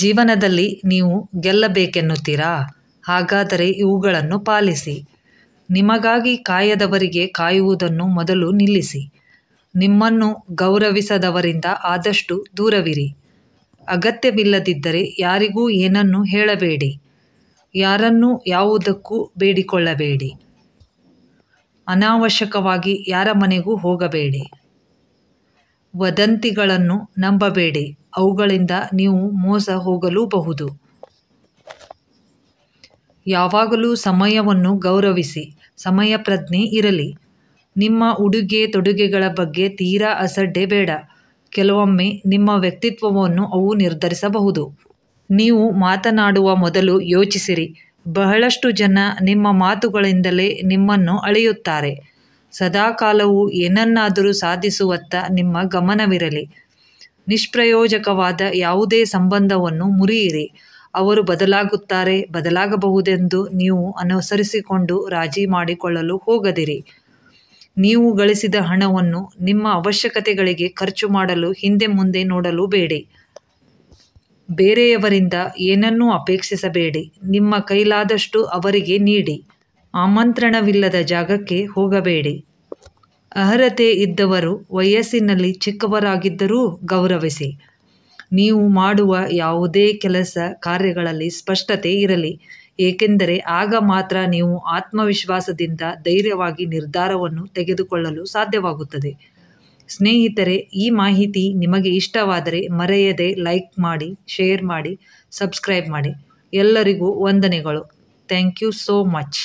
ಜೀವನದಲ್ಲಿ ನೀವು ಗೆಲ್ಲಬೇಕೆನ್ನುತ್ತೀರಾ ಹಾಗಾದರೆ ಇವುಗಳನ್ನು ಪಾಲಿಸಿ ನಿಮಗಾಗಿ ಕಾಯದವರಿಗೆ ಕಾಯುವುದನ್ನು ಮೊದಲು ನಿಲ್ಲಿಸಿ ನಿಮ್ಮನ್ನು ಗೌರವಿಸದವರಿಂದ ಆದಷ್ಟು ದೂರವಿರಿ ಅಗತ್ಯವಿಲ್ಲದಿದ್ದರೆ ಯಾರಿಗೂ ಏನನ್ನೂ ಹೇಳಬೇಡಿ ಯಾರನ್ನೂ ಯಾವುದಕ್ಕೂ ಬೇಡಿಕೊಳ್ಳಬೇಡಿ ಅನಾವಶ್ಯಕವಾಗಿ ಯಾರ ಮನೆಗೂ ಹೋಗಬೇಡಿ ವದಂತಿಗಳನ್ನು ನಂಬಬೇಡಿ ಅವುಗಳಿಂದ ನೀವು ಮೋಸ ಹೋಗಲೂಬಹುದು ಯಾವಾಗಲೂ ಸಮಯವನ್ನು ಗೌರವಿಸಿ ಸಮಯ ಪ್ರಜ್ಞೆ ಇರಲಿ ನಿಮ್ಮ ಉಡುಗೆ ತೊಡುಗೆಗಳ ಬಗ್ಗೆ ತೀರಾ ಅಸಡ್ಡೆ ಬೇಡ ಕೆಲವೊಮ್ಮೆ ನಿಮ್ಮ ವ್ಯಕ್ತಿತ್ವವನ್ನು ಅವು ನಿರ್ಧರಿಸಬಹುದು ನೀವು ಮಾತನಾಡುವ ಮೊದಲು ಯೋಚಿಸಿರಿ ಬಹಳಷ್ಟು ಜನ ನಿಮ್ಮ ಮಾತುಗಳಿಂದಲೇ ನಿಮ್ಮನ್ನು ಅಳೆಯುತ್ತಾರೆ ಸದಾಕಾಲವೂ ಏನನ್ನಾದರೂ ಸಾಧಿಸುವತ್ತ ನಿಮ್ಮ ಗಮನವಿರಲಿ ನಿಷ್ಪ್ರಯೋಜಕವಾದ ಯಾವುದೇ ಸಂಬಂಧವನ್ನು ಮುರಿಯಿರಿ ಅವರು ಬದಲಾಗುತ್ತಾರೆ ಬದಲಾಗಬಹುದೆಂದು ನೀವು ಅನುಸರಿಸಿಕೊಂಡು ರಾಜಿ ಮಾಡಿಕೊಳ್ಳಲು ಹೋಗದಿರಿ ನೀವು ಗಳಿಸಿದ ಹಣವನ್ನು ನಿಮ್ಮ ಅವಶ್ಯಕತೆಗಳಿಗೆ ಖರ್ಚು ಮಾಡಲು ಹಿಂದೆ ಮುಂದೆ ನೋಡಲು ಬೇಡಿ ಬೇರೆಯವರಿಂದ ಏನನ್ನೂ ಅಪೇಕ್ಷಿಸಬೇಡಿ ನಿಮ್ಮ ಕೈಲಾದಷ್ಟು ಅವರಿಗೆ ನೀಡಿ ಆಮಂತ್ರಣವಿಲ್ಲದ ಜಾಗಕ್ಕೆ ಹೋಗಬೇಡಿ ಅರ್ಹತೆ ಇದ್ದವರು ವಯಸ್ಸಿನಲ್ಲಿ ಚಿಕ್ಕವರಾಗಿದ್ದರೂ ಗೌರವಿಸಿ ನೀವು ಮಾಡುವ ಯಾವುದೇ ಕೆಲಸ ಕಾರ್ಯಗಳಲ್ಲಿ ಸ್ಪಷ್ಟತೆ ಇರಲಿ ಏಕೆಂದರೆ ಆಗ ಮಾತ್ರ ನೀವು ಆತ್ಮವಿಶ್ವಾಸದಿಂದ ಧೈರ್ಯವಾಗಿ ನಿರ್ಧಾರವನ್ನು ತೆಗೆದುಕೊಳ್ಳಲು ಸಾಧ್ಯವಾಗುತ್ತದೆ ಸ್ನೇಹಿತರೆ ಈ ಮಾಹಿತಿ ನಿಮಗೆ ಇಷ್ಟವಾದರೆ ಮರೆಯದೆ ಲೈಕ್ ಮಾಡಿ ಶೇರ್ ಮಾಡಿ ಸಬ್ಸ್ಕ್ರೈಬ್ ಮಾಡಿ ಎಲ್ಲರಿಗೂ ವಂದನೆಗಳು ಥ್ಯಾಂಕ್ ಯು ಸೋ ಮಚ್